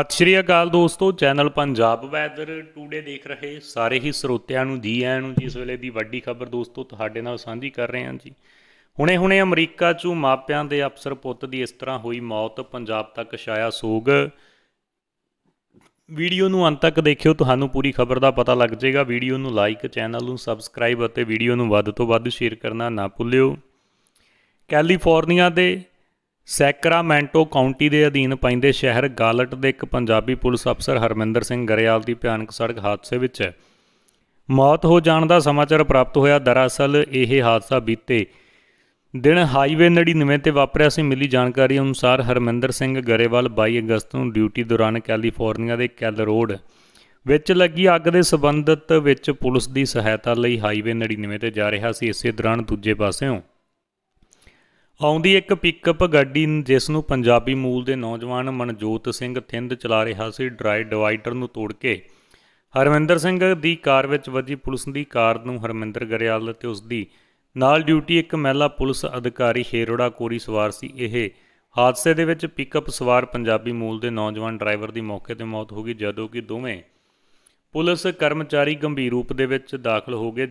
ਸਤਿ ਸ਼੍ਰੀ ਅਕਾਲ ਦੋਸਤੋ channel Punjab weather today ਦੇਖ ਰਹੇ ਸਾਰੇ ਹੀ ਸਰੋਤਿਆਂ ਨੂੰ ਜੀ ਆਇਆਂ ਨੂੰ ਜੀ ਇਸ ਵੇਲੇ ਦੀ ਵੱਡੀ ਖਬਰ ਦੋਸਤੋ ਤੁਹਾਡੇ ਨਾਲ ਸਾਂਝੀ ਕਰ ਰਹੇ ਹਾਂ ਜੀ ਹੁਣੇ-ਹੁਣੇ ਅਮਰੀਕਾ 'ਚੋਂ ਮਾਪਿਆਂ ਦੇ ਅਫਸਰ ਪੁੱਤ ਦੀ ਇਸ ਤਰ੍ਹਾਂ ਹੋਈ ਮੌਤ ਪੰਜਾਬ ਤੱਕ ਛਾਇਆ ਸੋਗ ਵੀਡੀਓ ਨੂੰ ਅੰਤ ਤੱਕ ਦੇਖਿਓ ਤੁਹਾਨੂੰ ਪੂਰੀ ਖਬਰ ਦਾ ਪਤਾ ਲੱਗ ਜਾਏਗਾ ਵੀਡੀਓ ਨੂੰ ਲਾਈਕ ਚੈਨਲ ਨੂੰ ਸਬਸਕ੍ਰਾਈਬ ਅਤੇ ਵੀਡੀਓ ਨੂੰ ਵੱਧ ਤੋਂ ਵੱਧ ਸ਼ੇਅਰ ਕਰਨਾ ਨਾ ਭੁੱਲਿਓ ਕੈਲੀਫੋਰਨੀਆ ਦੇ ਸੈਕਰਾਮੈਂਟੋ ਕਾਉਂਟੀ ਦੇ ਅਧੀਨ ਪੈਂਦੇ ਸ਼ਹਿਰ ਗਾਲਟ ਦੇ ਇੱਕ ਪੰਜਾਬੀ ਪੁਲਿਸ ਅਫਸਰ ਹਰਮਿੰਦਰ ਸਿੰਘ ਗਰੇਵਾਲ ਦੀ ਭਿਆਨਕ ਸੜਕ ਹਾਦਸੇ ਵਿੱਚ ਮੌਤ ਹੋ ਜਾਣ ਦਾ ਸਮਾਚਾਰ ਪ੍ਰਾਪਤ ਹੋਇਆ ਦਰਅਸਲ ਇਹ ਹਾਦਸਾ ਬੀਤੇ ਦਿਨ ਹਾਈਵੇ 99 ਤੇ ਵਾਪਰਿਆ ਸੀ ਮਿਲੀ ਜਾਣਕਾਰੀ ਅਨੁਸਾਰ ਹਰਮਿੰਦਰ ਸਿੰਘ ਗਰੇਵਾਲ 22 ਅਗਸਤ ਨੂੰ ਡਿਊਟੀ ਦੌਰਾਨ ਕੈਲੀਫੋਰਨੀਆ ਦੇ ਕੈਲ ਰੋਡ ਵਿੱਚ ਲੱਗੀ ਅੱਗ ਦੇ ਸਬੰਧਤ ਵਿੱਚ ਪੁਲਿਸ ਦੀ ਸਹਾਇਤਾ ਲਈ ਹਾਈਵੇ 99 ਤੇ ਜਾ ਰਿਹਾ ਸੀ ਇਸੇ ਦੌਰਾਨ ਦੂਜੇ ਪਾਸੇੋਂ ਆਉਂਦੀ ਇੱਕ ਪਿਕਅਪ ਗੱਡੀ ਜਿਸ ਨੂੰ ਪੰਜਾਬੀ ਮੂਲ ਦੇ ਨੌਜਵਾਨ ਮਨਜੋਤ ਸਿੰਘ ਥਿੰਦ ਚਲਾ ਰਿਹਾ ਸੀ ਡਰਾਈ ਡਿਵਾਈਡਰ ਨੂੰ ਤੋੜ ਕੇ ਹਰਮਿੰਦਰ ਸਿੰਘ ਦੀ ਕਾਰ ਵਿੱਚ ਵੱਜੀ ਪੁਲਿਸ ਦੀ ਕਾਰ ਨੂੰ ਹਰਮਿੰਦਰ ਗਰੇਵਾਲ ਤੇ ਉਸ ਦੀ ਨਾਲ ਡਿਊਟੀ ਇੱਕ ਮਹਿਲਾ ਪੁਲਿਸ ਅਧਿਕਾਰੀ ਹੀਰੋੜਾ ਕੋਰੀ ਸਵਾਰ ਸੀ ਇਹ ਹਾਦਸੇ ਦੇ ਵਿੱਚ ਪਿਕਅਪ ਸਵਾਰ ਪੰਜਾਬੀ ਮੂਲ ਦੇ ਨੌਜਵਾਨ ਡਰਾਈਵਰ ਦੀ ਮੌਕੇ ਤੇ ਮੌਤ ਹੋ ਗਈ ਜਦੋਂ ਕਿ ਦੋਵੇਂ ਪੁਲਿਸ ਕਰਮਚਾਰੀ ਗੰਭੀਰ ਰੂਪ ਦੇ ਵਿੱਚ ਦਾਖਲ ਹੋ ਗਏ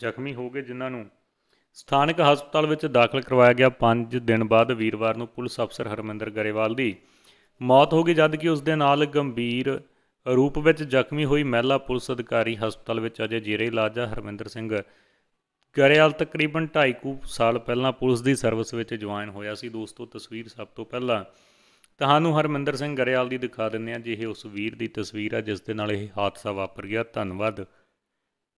ਜ਼ਖਮੀ ਹੋ ਗਏ ਜਿਨ੍ਹਾਂ ਨੂੰ ਸਥਾਨਕ ਹਸਪਤਾਲ ਵਿੱਚ ਦਾਖਲ ਕਰਵਾਇਆ ਗਿਆ 5 ਦਿਨ ਬਾਅਦ ਵੀਰਵਾਰ ਨੂੰ ਪੁਲਿਸ ਅਫਸਰ ਹਰਮਿੰਦਰ ਗਰੇਵਾਲ ਦੀ ਮੌਤ ਹੋ ਗਈ ਜਦ ਕਿ ਉਸ ਦੇ ਨਾਲ ਗੰਭੀਰ ਰੂਪ ਵਿੱਚ ਜ਼ਖਮੀ ਹੋਈ ਮਹਿਲਾ ਪੁਲਿਸ ਅਧਿਕਾਰੀ ਹਸਪਤਾਲ ਵਿੱਚ ਅਜੇ ਜੇਰੇ ਇਲਾਜ ਆ ਹਰਮਿੰਦਰ ਸਿੰਘ ਗਰੇਵਾਲ ਤਕਰੀਬਨ 2.5 ਕੁ ਸਾਲ ਪਹਿਲਾਂ ਪੁਲਿਸ ਦੀ ਸਰਵਿਸ ਵਿੱਚ ਜੁਆਇਨ ਹੋਇਆ ਸੀ ਦੋਸਤੋ ਤਸਵੀਰ ਸਭ ਤੋਂ ਪਹਿਲਾਂ ਤੁਹਾਨੂੰ ਹਰਮਿੰਦਰ ਸਿੰਘ ਗਰੇਵਾਲ ਦੀ ਦਿਖਾ ਦਿੰਨੇ ਆ ਜਿਹੇ ਉਸ ਵੀਰ ਦੀ ਤਸਵੀਰ ਆ ਜਿਸ ਦੇ ਨਾਲ ਇਹ ਹਾਦਸਾ ਵਾਪਰ ਗਿਆ ਧੰਨਵਾਦ